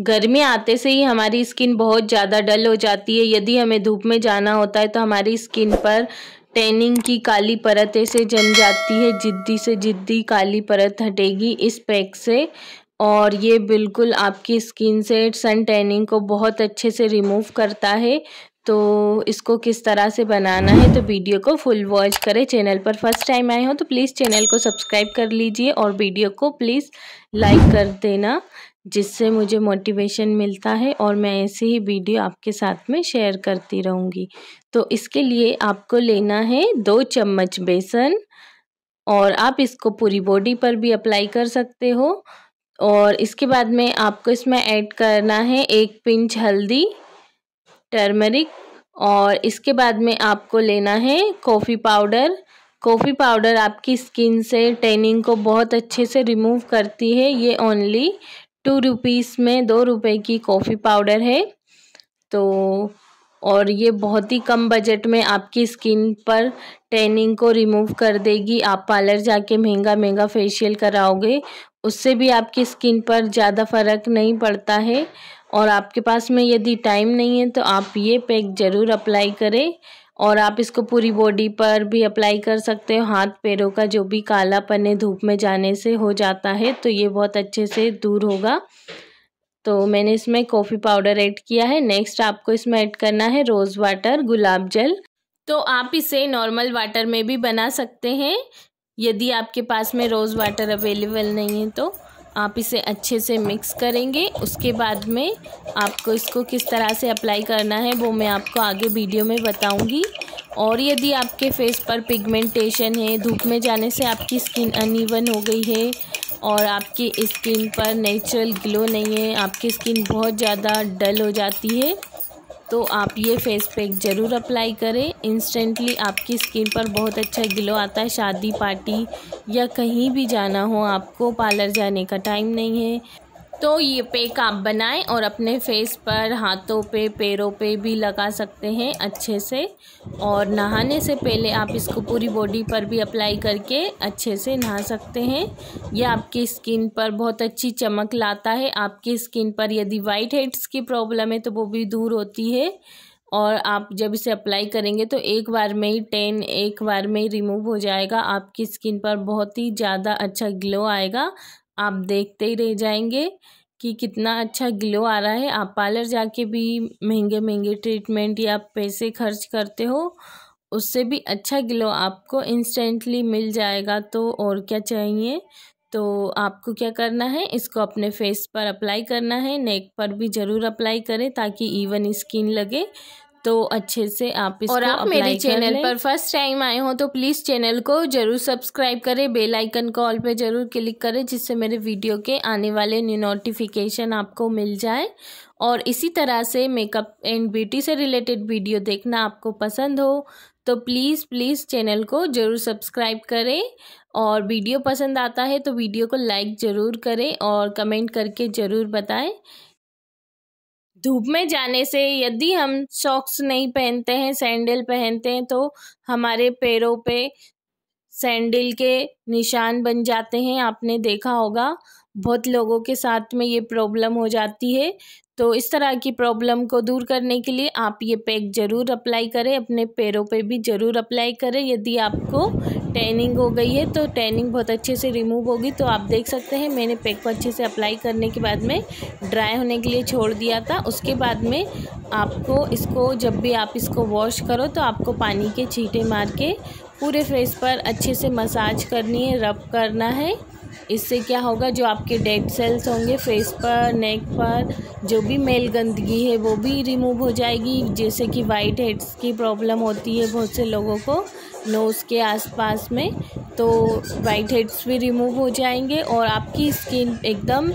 गर्मी आते से ही हमारी स्किन बहुत ज़्यादा डल हो जाती है यदि हमें धूप में जाना होता है तो हमारी स्किन पर टेनिंग की काली परत ऐसे जम जाती है जिद्दी से जिद्दी काली परत हटेगी इस पैक से और ये बिल्कुल आपकी स्किन से सन टैनिंग को बहुत अच्छे से रिमूव करता है तो इसको किस तरह से बनाना है तो वीडियो को फुल वॉच करें चैनल पर फर्स्ट टाइम आए हो तो प्लीज़ चैनल को सब्सक्राइब कर लीजिए और वीडियो को प्लीज़ लाइक कर देना जिससे मुझे मोटिवेशन मिलता है और मैं ऐसे ही वीडियो आपके साथ में शेयर करती रहूँगी तो इसके लिए आपको लेना है दो चम्मच बेसन और आप इसको पूरी बॉडी पर भी अप्लाई कर सकते हो और इसके बाद में आपको इसमें ऐड करना है एक पिंच हल्दी टर्मरिक और इसके बाद में आपको लेना है कॉफ़ी पाउडर कॉफ़ी पाउडर आपकी स्किन से टेनिंग को बहुत अच्छे से रिमूव करती है ये ओनली टू रुपीज़ में दो रुपए की कॉफ़ी पाउडर है तो और ये बहुत ही कम बजट में आपकी स्किन पर टेनिंग को रिमूव कर देगी आप पार्लर जाके महंगा महंगा फेशियल कराओगे उससे भी आपकी स्किन पर ज़्यादा फ़र्क नहीं पड़ता है और आपके पास में यदि टाइम नहीं है तो आप ये पैक ज़रूर अप्लाई करें और आप इसको पूरी बॉडी पर भी अप्लाई कर सकते हो हाथ पैरों का जो भी काला है धूप में जाने से हो जाता है तो ये बहुत अच्छे से दूर होगा तो मैंने इसमें कॉफ़ी पाउडर ऐड किया है नेक्स्ट आपको इसमें ऐड करना है रोज़ वाटर गुलाब जल तो आप इसे नॉर्मल वाटर में भी बना सकते हैं यदि आपके पास में रोज़ वाटर अवेलेबल नहीं है तो आप इसे अच्छे से मिक्स करेंगे उसके बाद में आपको इसको किस तरह से अप्लाई करना है वो मैं आपको आगे वीडियो में बताऊंगी और यदि आपके फेस पर पिगमेंटेशन है धूप में जाने से आपकी स्किन अनइवन हो गई है और आपकी स्किन पर नेचुरल ग्लो नहीं है आपकी स्किन बहुत ज़्यादा डल हो जाती है तो आप ये फेस पैक ज़रूर अप्लाई करें इंस्टेंटली आपकी स्किन पर बहुत अच्छा ग्लो आता है शादी पार्टी या कहीं भी जाना हो आपको पार्लर जाने का टाइम नहीं है तो ये पेक आप बनाएं और अपने फेस पर हाथों पे पैरों पे भी लगा सकते हैं अच्छे से और नहाने से पहले आप इसको पूरी बॉडी पर भी अप्लाई करके अच्छे से नहा सकते हैं यह आपकी स्किन पर बहुत अच्छी चमक लाता है आपकी स्किन पर यदि वाइट हेड्स की प्रॉब्लम है तो वो भी दूर होती है और आप जब इसे अप्लाई करेंगे तो एक बार में ही टेन एक बार में ही रिमूव हो जाएगा आपकी स्किन पर बहुत ही ज़्यादा अच्छा ग्लो आएगा आप देखते ही रह जाएंगे कि कितना अच्छा ग्लो आ रहा है आप पार्लर जाके भी महंगे महंगे ट्रीटमेंट या पैसे खर्च करते हो उससे भी अच्छा ग्लो आपको इंस्टेंटली मिल जाएगा तो और क्या चाहिए तो आपको क्या करना है इसको अपने फेस पर अप्लाई करना है नेक पर भी ज़रूर अप्लाई करें ताकि इवन स्किन लगे तो अच्छे से आप इसको और आप मेरे चैनल पर फर्स्ट टाइम आए हो तो प्लीज़ चैनल को जरूर सब्सक्राइब करें बेल आइकन कॉल पे जरूर क्लिक करें जिससे मेरे वीडियो के आने वाले न्यू नोटिफिकेशन आपको मिल जाए और इसी तरह से मेकअप एंड ब्यूटी से रिलेटेड वीडियो देखना आपको पसंद हो तो प्लीज़ प्लीज़ चैनल को ज़रूर सब्सक्राइब करें और वीडियो पसंद आता है तो वीडियो को लाइक ज़रूर करें और कमेंट करके ज़रूर बताएं धूप में जाने से यदि हम सॉक्स नहीं पहनते हैं सैंडल पहनते हैं तो हमारे पैरों पे सैंडल के निशान बन जाते हैं आपने देखा होगा बहुत लोगों के साथ में ये प्रॉब्लम हो जाती है तो इस तरह की प्रॉब्लम को दूर करने के लिए आप ये पैक ज़रूर अप्लाई करें अपने पैरों पे भी ज़रूर अप्लाई करें यदि आपको टैनिंग हो गई है तो टैनिंग बहुत अच्छे से रिमूव होगी तो आप देख सकते हैं मैंने पैक को अच्छे से अप्लाई करने के बाद में ड्राई होने के लिए छोड़ दिया था उसके बाद में आपको इसको जब भी आप इसको वॉश करो तो आपको पानी के छीटे मार के पूरे फेस पर अच्छे से मसाज करनी है रब करना है इससे क्या होगा जो आपके डेड सेल्स होंगे फेस पर नेक पर जो भी मेल गंदगी है वो भी रिमूव हो जाएगी जैसे कि वाइट हेड्स की प्रॉब्लम होती है बहुत से लोगों को नोज़ के आसपास में तो वाइट हेड्स भी रिमूव हो जाएंगे और आपकी स्किन एकदम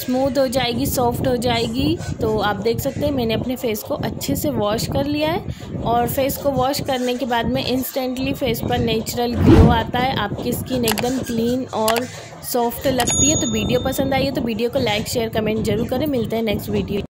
स्मूथ हो जाएगी सॉफ्ट हो जाएगी तो आप देख सकते हैं मैंने अपने फेस को अच्छे से वॉश कर लिया है और फेस को वॉश करने के बाद में इंस्टेंटली फेस पर नेचुरल ग्लो आता है आपकी स्किन एकदम क्लीन और सॉफ्ट लगती है तो वीडियो पसंद आई है तो वीडियो को लाइक शेयर कमेंट जरूर करें मिलते हैं नेक्स्ट वीडियो